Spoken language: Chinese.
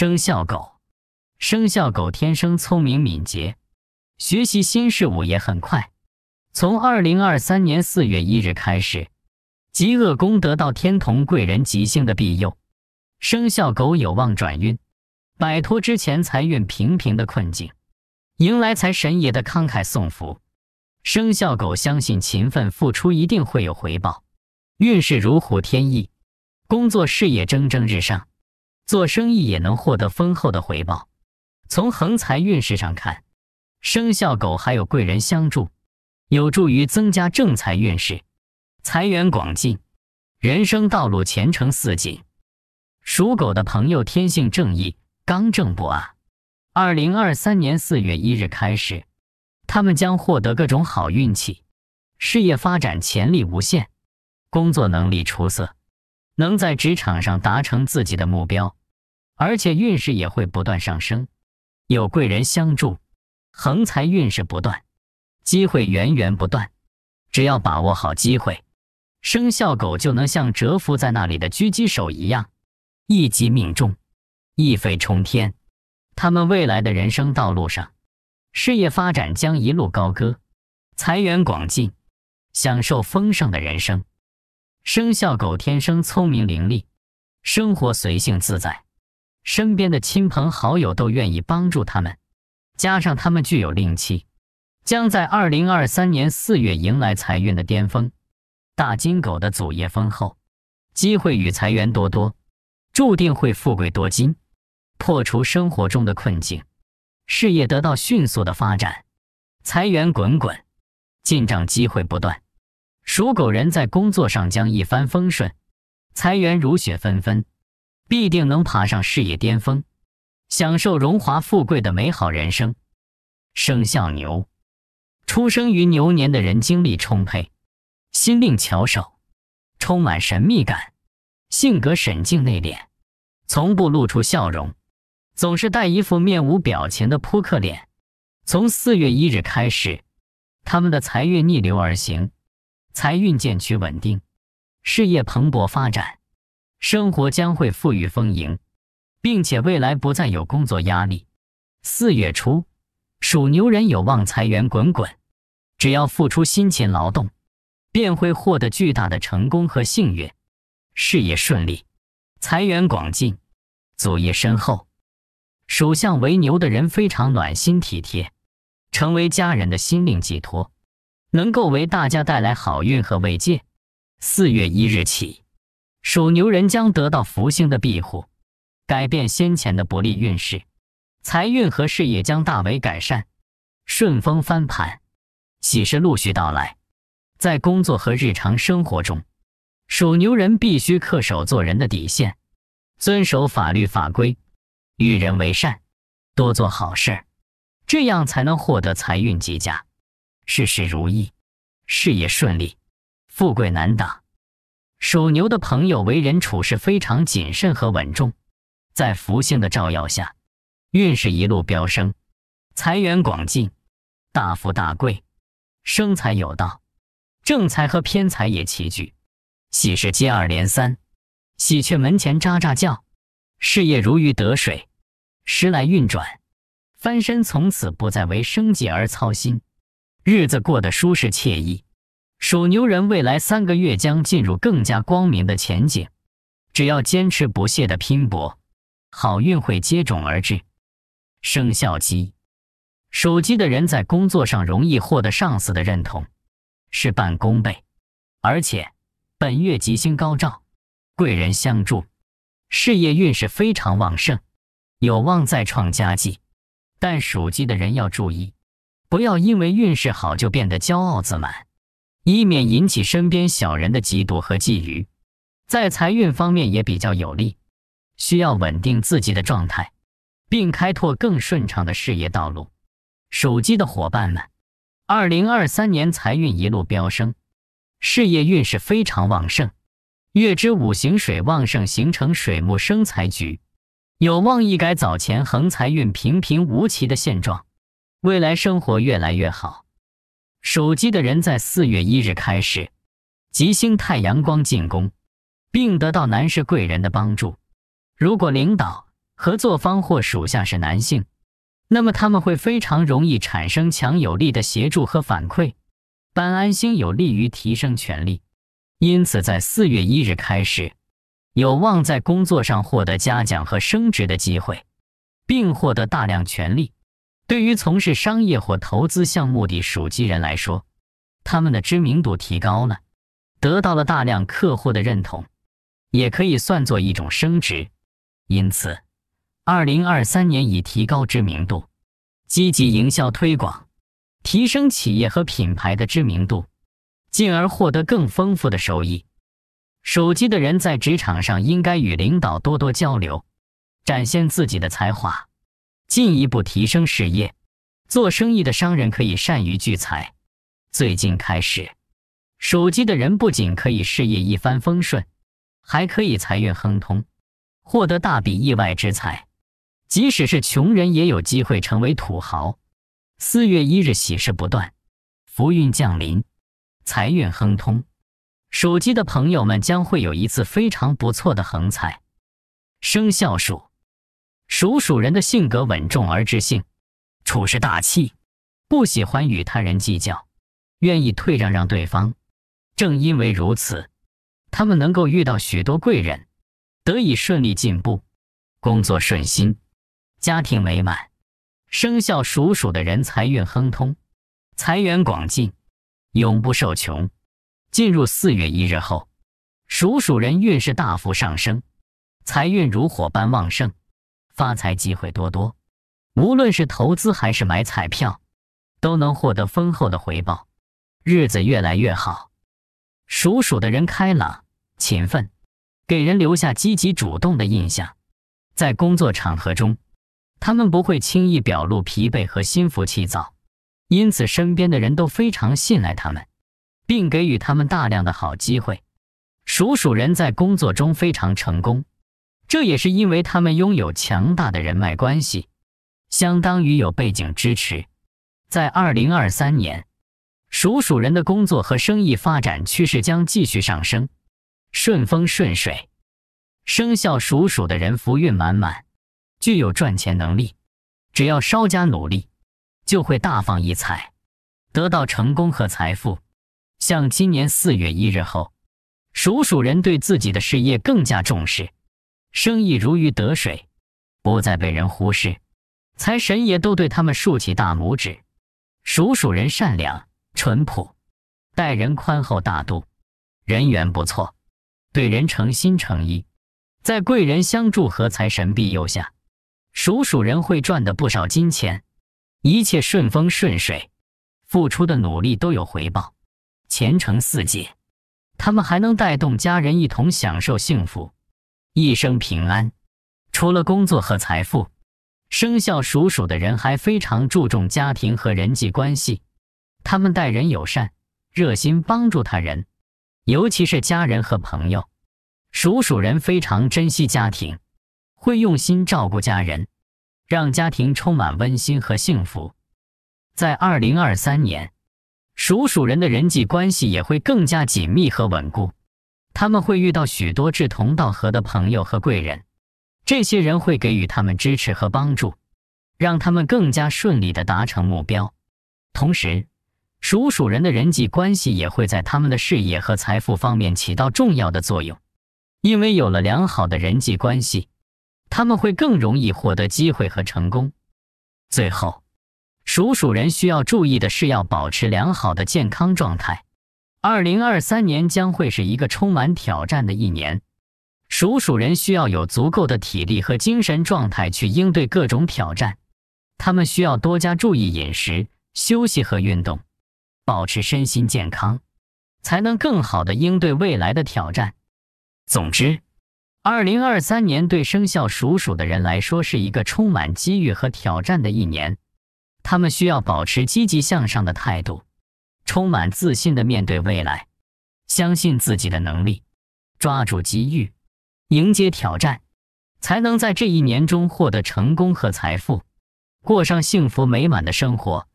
生肖狗，生肖狗天生聪明敏捷，学习新事物也很快。从二零二三年四月一日开始，极恶宫得到天同贵人吉星的庇佑，生肖狗有望转运，摆脱之前财运平平的困境，迎来财神爷的慷慨送福。生肖狗相信勤奋付出一定会有回报，运势如虎添翼，工作事业蒸蒸日上。做生意也能获得丰厚的回报。从横财运势上看，生肖狗还有贵人相助，有助于增加正财运势，财源广进，人生道路前程似锦。属狗的朋友天性正义、刚正不阿。二零二三年四月一日开始，他们将获得各种好运气，事业发展潜力无限，工作能力出色，能在职场上达成自己的目标。而且运势也会不断上升，有贵人相助，横财运势不断，机会源源不断。只要把握好机会，生肖狗就能像蛰伏在那里的狙击手一样，一击命中，一飞冲天。他们未来的人生道路上，事业发展将一路高歌，财源广进，享受丰盛的人生。生肖狗天生聪明伶俐，生活随性自在。身边的亲朋好友都愿意帮助他们，加上他们具有灵气，将在二零二三年四月迎来财运的巅峰。大金狗的祖业丰厚，机会与财源多多，注定会富贵多金，破除生活中的困境，事业得到迅速的发展，财源滚滚，进账机会不断。属狗人在工作上将一帆风顺，财源如雪纷纷。必定能爬上事业巅峰，享受荣华富贵的美好人生。生肖牛，出生于牛年的人精力充沛，心灵巧手，充满神秘感，性格沈静内敛，从不露出笑容，总是带一副面无表情的扑克脸。从四月一日开始，他们的财运逆流而行，财运渐趋稳定，事业蓬勃发展。生活将会富裕丰盈，并且未来不再有工作压力。四月初，属牛人有望财源滚滚，只要付出辛勤劳动，便会获得巨大的成功和幸运，事业顺利，财源广进，祖业深厚。属相为牛的人非常暖心体贴，成为家人的心灵寄托，能够为大家带来好运和慰藉。四月一日起。属牛人将得到福星的庇护，改变先前的不利运势，财运和事业将大为改善，顺风翻盘，喜事陆续到来。在工作和日常生活中，属牛人必须恪守做人的底线，遵守法律法规，与人为善，多做好事这样才能获得财运极佳，事事如意，事业顺利，富贵难挡。属牛的朋友为人处事非常谨慎和稳重，在福星的照耀下，运势一路飙升，财源广进，大富大贵，生财有道，正财和偏财也齐聚，喜事接二连三，喜鹊门前喳喳叫，事业如鱼得水，时来运转，翻身从此不再为生计而操心，日子过得舒适惬意。属牛人未来三个月将进入更加光明的前景，只要坚持不懈的拼搏，好运会接踵而至。生肖鸡，属鸡的人在工作上容易获得上司的认同，事半功倍，而且本月吉星高照，贵人相助，事业运势非常旺盛，有望再创佳绩。但属鸡的人要注意，不要因为运势好就变得骄傲自满。以免引起身边小人的嫉妒和觊觎，在财运方面也比较有利，需要稳定自己的状态，并开拓更顺畅的事业道路。属鸡的伙伴们，二零二三年财运一路飙升，事业运势非常旺盛。月之五行水旺盛，形成水木生财局，有望一改早前横财运平平无奇的现状，未来生活越来越好。属鸡的人在四月一日开始，吉星太阳光进攻，并得到男士贵人的帮助。如果领导、合作方或属下是男性，那么他们会非常容易产生强有力的协助和反馈。搬安星有利于提升权力，因此在四月一日开始，有望在工作上获得嘉奖和升职的机会，并获得大量权力。对于从事商业或投资项目的属鸡人来说，他们的知名度提高了，得到了大量客户的认同，也可以算作一种升值。因此，二零二三年以提高知名度、积极营销推广，提升企业和品牌的知名度，进而获得更丰富的收益。属鸡的人在职场上应该与领导多多交流，展现自己的才华。进一步提升事业，做生意的商人可以善于聚财。最近开始，属鸡的人不仅可以事业一帆风顺，还可以财运亨通，获得大笔意外之财。即使是穷人也有机会成为土豪。四月一日喜事不断，福运降临，财运亨通。手机的朋友们将会有一次非常不错的横财。生肖鼠。属鼠人的性格稳重而知性，处事大气，不喜欢与他人计较，愿意退让让对方。正因为如此，他们能够遇到许多贵人，得以顺利进步，工作顺心，家庭美满。生肖属鼠的人财运亨通，财源广进，永不受穷。进入四月一日后，属鼠人运势大幅上升，财运如火般旺盛。发财机会多多，无论是投资还是买彩票，都能获得丰厚的回报，日子越来越好。属鼠的人开朗、勤奋，给人留下积极主动的印象。在工作场合中，他们不会轻易表露疲惫和心浮气躁，因此身边的人都非常信赖他们，并给予他们大量的好机会。属鼠人在工作中非常成功。这也是因为他们拥有强大的人脉关系，相当于有背景支持。在二零二三年，属鼠人的工作和生意发展趋势将继续上升，顺风顺水。生肖属鼠的人福运满满，具有赚钱能力，只要稍加努力，就会大放异彩，得到成功和财富。像今年四月一日后，属鼠人对自己的事业更加重视。生意如鱼得水，不再被人忽视，财神爷都对他们竖起大拇指。属鼠人善良淳朴，待人宽厚大度，人缘不错，对人诚心诚意。在贵人相助和财神庇佑下，鼠鼠人会赚得不少金钱，一切顺风顺水，付出的努力都有回报，前程似锦。他们还能带动家人一同享受幸福。一生平安。除了工作和财富，生肖属鼠的人还非常注重家庭和人际关系。他们待人友善，热心帮助他人，尤其是家人和朋友。属鼠人非常珍惜家庭，会用心照顾家人，让家庭充满温馨和幸福。在二零二三年，属鼠人的人际关系也会更加紧密和稳固。他们会遇到许多志同道合的朋友和贵人，这些人会给予他们支持和帮助，让他们更加顺利地达成目标。同时，属鼠人的人际关系也会在他们的事业和财富方面起到重要的作用，因为有了良好的人际关系，他们会更容易获得机会和成功。最后，属鼠人需要注意的是要保持良好的健康状态。二零二三年将会是一个充满挑战的一年，属鼠人需要有足够的体力和精神状态去应对各种挑战。他们需要多加注意饮食、休息和运动，保持身心健康，才能更好的应对未来的挑战。总之，二零二三年对生肖属鼠的人来说是一个充满机遇和挑战的一年，他们需要保持积极向上的态度。充满自信的面对未来，相信自己的能力，抓住机遇，迎接挑战，才能在这一年中获得成功和财富，过上幸福美满的生活。